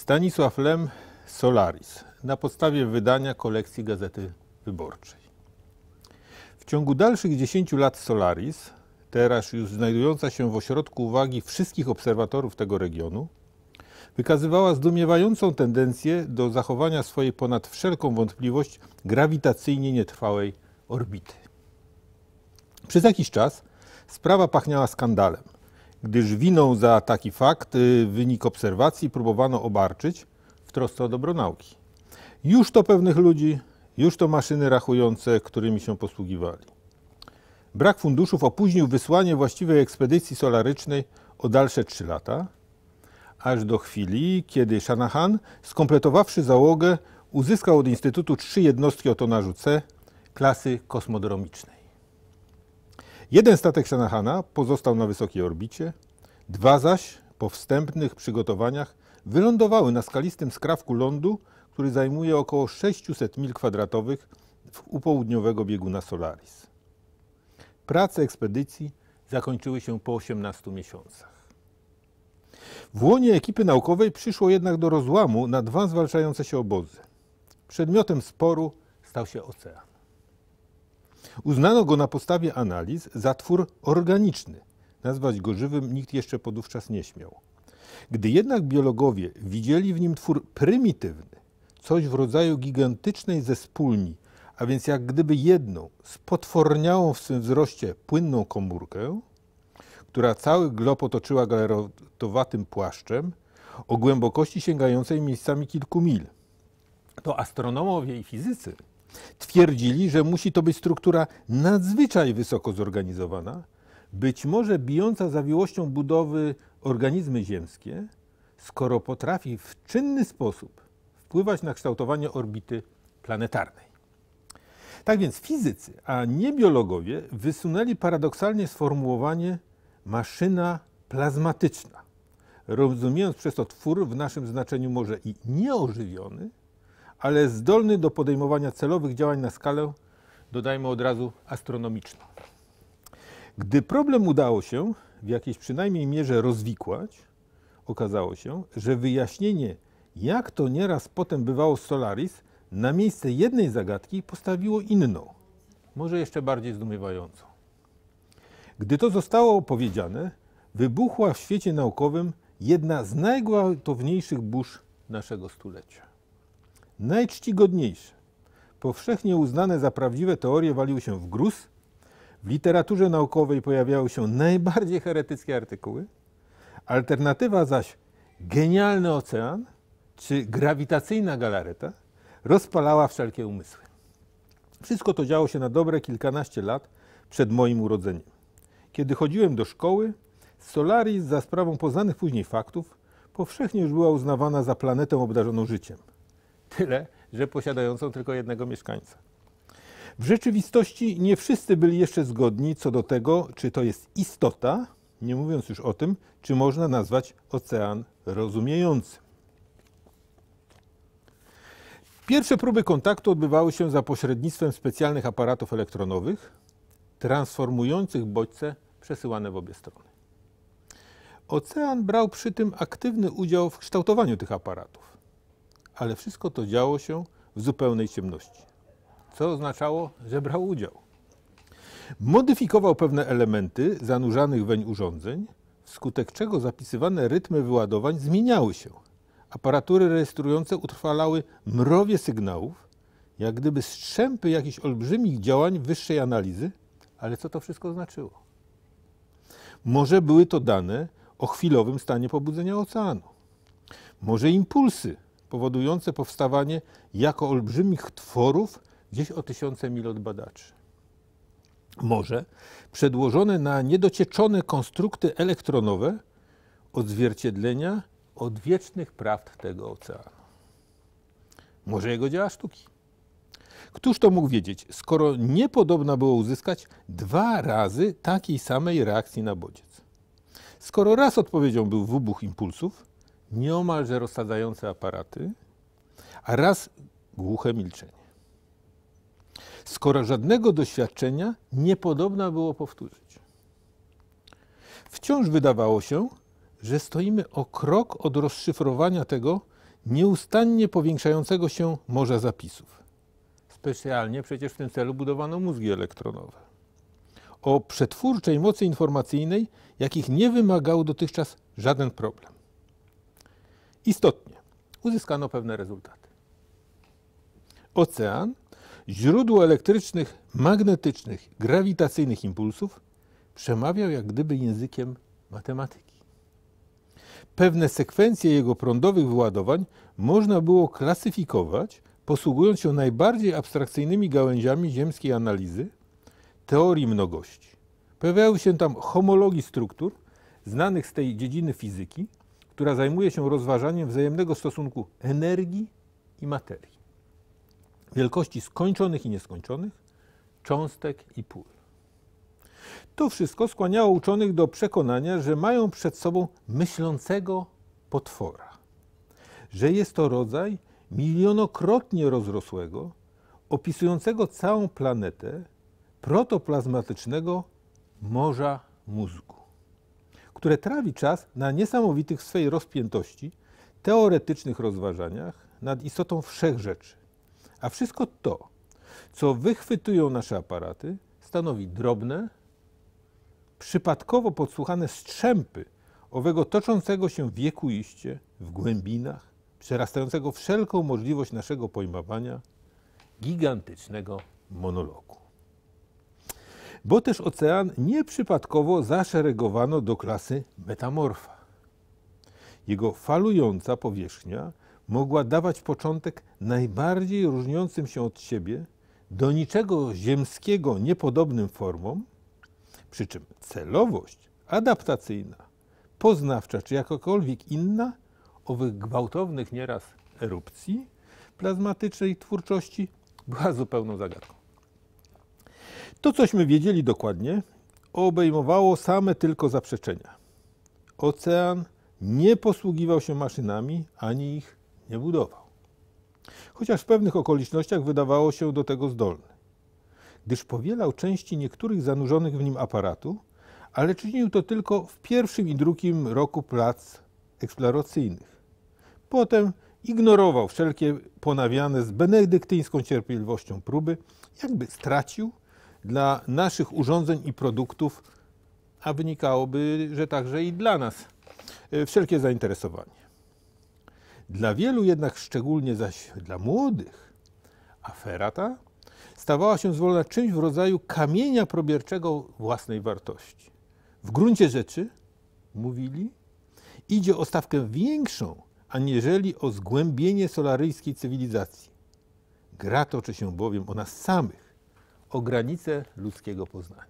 Stanisław Lem Solaris na podstawie wydania kolekcji Gazety Wyborczej. W ciągu dalszych 10 lat Solaris, teraz już znajdująca się w ośrodku uwagi wszystkich obserwatorów tego regionu, wykazywała zdumiewającą tendencję do zachowania swojej ponad wszelką wątpliwość grawitacyjnie nietrwałej orbity. Przez jakiś czas sprawa pachniała skandalem – gdyż winą za taki fakt y, wynik obserwacji próbowano obarczyć w trosce o dobro nauki. Już to pewnych ludzi, już to maszyny rachujące, którymi się posługiwali. Brak funduszów opóźnił wysłanie właściwej ekspedycji solarycznej o dalsze trzy lata, aż do chwili, kiedy Shanahan, skompletowawszy załogę, uzyskał od Instytutu trzy jednostki o tonażu C klasy kosmodromicznej. Jeden statek Shanahana pozostał na wysokiej orbicie, dwa zaś po wstępnych przygotowaniach wylądowały na skalistym skrawku lądu, który zajmuje około 600 mil kwadratowych u południowego bieguna Solaris. Prace ekspedycji zakończyły się po 18 miesiącach. W łonie ekipy naukowej przyszło jednak do rozłamu na dwa zwalczające się obozy. Przedmiotem sporu stał się ocean. Uznano go na podstawie analiz za twór organiczny. Nazwać go żywym nikt jeszcze podówczas nie śmiał. Gdy jednak biologowie widzieli w nim twór prymitywny, coś w rodzaju gigantycznej zespólni, a więc jak gdyby jedną, spotworniałą w swym wzroście płynną komórkę, która cały glob otoczyła galerotowatym płaszczem o głębokości sięgającej miejscami kilku mil. To astronomowie i fizycy Twierdzili, że musi to być struktura nadzwyczaj wysoko zorganizowana, być może bijąca zawiłością budowy organizmy ziemskie, skoro potrafi w czynny sposób wpływać na kształtowanie orbity planetarnej. Tak więc fizycy, a nie biologowie, wysunęli paradoksalnie sformułowanie maszyna plazmatyczna, rozumiejąc przez to twór w naszym znaczeniu może i nieożywiony, ale zdolny do podejmowania celowych działań na skalę, dodajmy od razu, astronomiczną. Gdy problem udało się w jakiejś przynajmniej mierze rozwikłać, okazało się, że wyjaśnienie, jak to nieraz potem bywało z Solaris, na miejsce jednej zagadki postawiło inną, może jeszcze bardziej zdumiewającą. Gdy to zostało opowiedziane, wybuchła w świecie naukowym jedna z najgwałtowniejszych burz naszego stulecia najczcigodniejsze, powszechnie uznane za prawdziwe teorie waliły się w gruz, w literaturze naukowej pojawiały się najbardziej heretyckie artykuły, alternatywa zaś genialny ocean czy grawitacyjna galareta rozpalała wszelkie umysły. Wszystko to działo się na dobre kilkanaście lat przed moim urodzeniem. Kiedy chodziłem do szkoły, Solaris za sprawą poznanych później faktów powszechnie już była uznawana za planetę obdarzoną życiem – Tyle, że posiadającą tylko jednego mieszkańca. W rzeczywistości nie wszyscy byli jeszcze zgodni co do tego, czy to jest istota, nie mówiąc już o tym, czy można nazwać ocean rozumiejącym. Pierwsze próby kontaktu odbywały się za pośrednictwem specjalnych aparatów elektronowych, transformujących bodźce przesyłane w obie strony. Ocean brał przy tym aktywny udział w kształtowaniu tych aparatów ale wszystko to działo się w zupełnej ciemności, co oznaczało, że brał udział. Modyfikował pewne elementy zanurzanych weń urządzeń, wskutek czego zapisywane rytmy wyładowań zmieniały się. Aparatury rejestrujące utrwalały mrowie sygnałów, jak gdyby strzępy jakichś olbrzymich działań wyższej analizy, ale co to wszystko znaczyło? Może były to dane o chwilowym stanie pobudzenia oceanu, może impulsy powodujące powstawanie jako olbrzymich tworów gdzieś o tysiące mil od badaczy. Może przedłożone na niedocieczone konstrukty elektronowe odzwierciedlenia odwiecznych prawd tego oceanu. Może jego dzieła sztuki. Któż to mógł wiedzieć, skoro niepodobna było uzyskać dwa razy takiej samej reakcji na bodziec? Skoro raz odpowiedzią był wybuch impulsów, nieomalże rozsadzające aparaty, a raz głuche milczenie. Skoro żadnego doświadczenia niepodobna było powtórzyć. Wciąż wydawało się, że stoimy o krok od rozszyfrowania tego nieustannie powiększającego się morza zapisów. Specjalnie przecież w tym celu budowano mózgi elektronowe. O przetwórczej mocy informacyjnej, jakich nie wymagał dotychczas żaden problem. Istotnie uzyskano pewne rezultaty. Ocean, źródło elektrycznych, magnetycznych, grawitacyjnych impulsów, przemawiał jak gdyby językiem matematyki. Pewne sekwencje jego prądowych wyładowań można było klasyfikować, posługując się najbardziej abstrakcyjnymi gałęziami ziemskiej analizy teorii mnogości. Pojawiały się tam homologii struktur znanych z tej dziedziny fizyki, która zajmuje się rozważaniem wzajemnego stosunku energii i materii, wielkości skończonych i nieskończonych, cząstek i pól. To wszystko skłaniało uczonych do przekonania, że mają przed sobą myślącego potwora, że jest to rodzaj milionokrotnie rozrosłego, opisującego całą planetę protoplazmatycznego morza mózgu które trawi czas na niesamowitych w swej rozpiętości, teoretycznych rozważaniach nad istotą rzeczy, A wszystko to, co wychwytują nasze aparaty, stanowi drobne, przypadkowo podsłuchane strzępy owego toczącego się wiekuiście w głębinach, przerastającego wszelką możliwość naszego pojmowania gigantycznego monologu bo też ocean nieprzypadkowo zaszeregowano do klasy metamorfa. Jego falująca powierzchnia mogła dawać początek najbardziej różniącym się od siebie, do niczego ziemskiego niepodobnym formom, przy czym celowość adaptacyjna, poznawcza czy jakakolwiek inna owych gwałtownych nieraz erupcji plazmatycznej twórczości była zupełną zagadką. To, cośmy wiedzieli dokładnie, obejmowało same tylko zaprzeczenia. Ocean nie posługiwał się maszynami ani ich nie budował. Chociaż w pewnych okolicznościach wydawało się do tego zdolny, gdyż powielał części niektórych zanurzonych w nim aparatu, ale czynił to tylko w pierwszym i drugim roku prac eksploracyjnych. Potem ignorował wszelkie ponawiane z benedyktyńską cierpliwością próby, jakby stracił dla naszych urządzeń i produktów, a wynikałoby, że także i dla nas e, wszelkie zainteresowanie. Dla wielu jednak, szczególnie zaś dla młodych, afera ta stawała się zwolna czymś w rodzaju kamienia probierczego własnej wartości. W gruncie rzeczy, mówili, idzie o stawkę większą, aniżeli o zgłębienie solaryjskiej cywilizacji. Gra toczy się bowiem o nas samych o granice ludzkiego poznania.